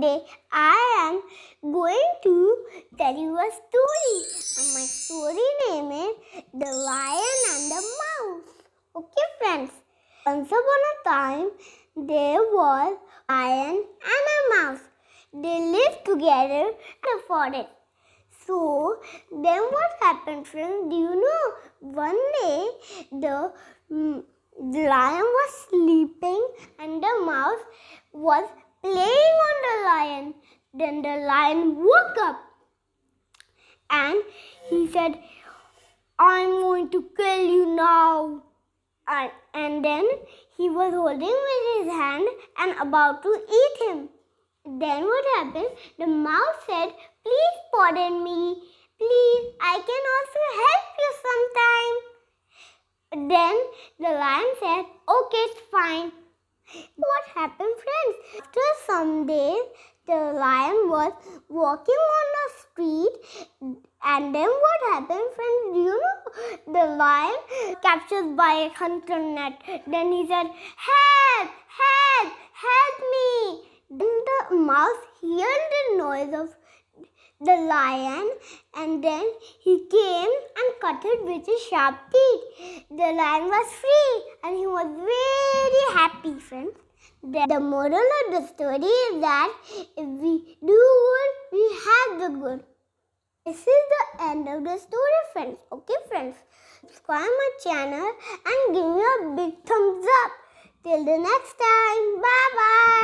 today I am going to tell you a story. And my story name is The Lion and the Mouse. Okay friends. Once upon a time there was a lion and a mouse. They lived together in the forest. So then what happened friends? Do you know? One day the, mm, the lion was sleeping and the mouse was Laying on the lion. Then the lion woke up and he said, I'm going to kill you now. And, and then he was holding with his hand and about to eat him. Then what happened? The mouse said, Please pardon me. Please, I can also help you sometime. Then the lion said, Okay, it's fine. What happened, friends? After some days, the lion was walking on the street, and then what happened, friends? Do you know? The lion captured by a hunter net. Then he said, "Help! Help! Help me!" Then the mouse heard the noise of the lion and then he came and cut it with his sharp teeth. The lion was free happy, friends. The, the moral of the story is that if we do good, we have the good. This is the end of the story, friends. Okay, friends. Subscribe my channel and give me a big thumbs up. Till the next time. Bye-bye.